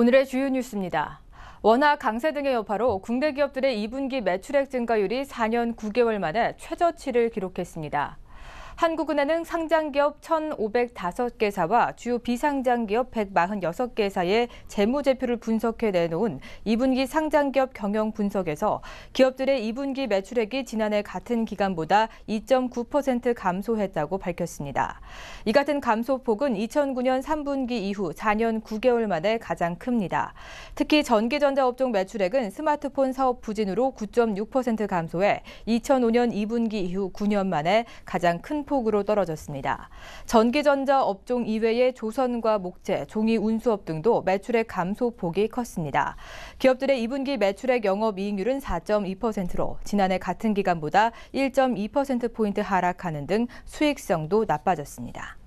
오늘의 주요 뉴스입니다. 원화 강세 등의 여파로 국내 기업들의 2분기 매출액 증가율이 4년 9개월 만에 최저치를 기록했습니다. 한국은행은 상장기업 1,505개사와 주요 비상장기업 146개사의 재무제표를 분석해 내놓은 2분기 상장기업 경영 분석에서 기업들의 2분기 매출액이 지난해 같은 기간보다 2.9% 감소했다고 밝혔습니다. 이 같은 감소폭은 2009년 3분기 이후 4년 9개월 만에 가장 큽니다. 특히 전기전자 업종 매출액은 스마트폰 사업 부진으로 9.6% 감소해 2005년 2분기 이후 9년 만에 가장 큰 폭으로 떨어졌습니다. 전기전자 업종 이외의 조선과 목재, 종이 운수업 등도 매출액 감소폭이 컸습니다. 기업들의 2분기 매출액 영업이익률은 4.2%로 지난해 같은 기간보다 1.2%포인트 하락하는 등 수익성도 나빠졌습니다.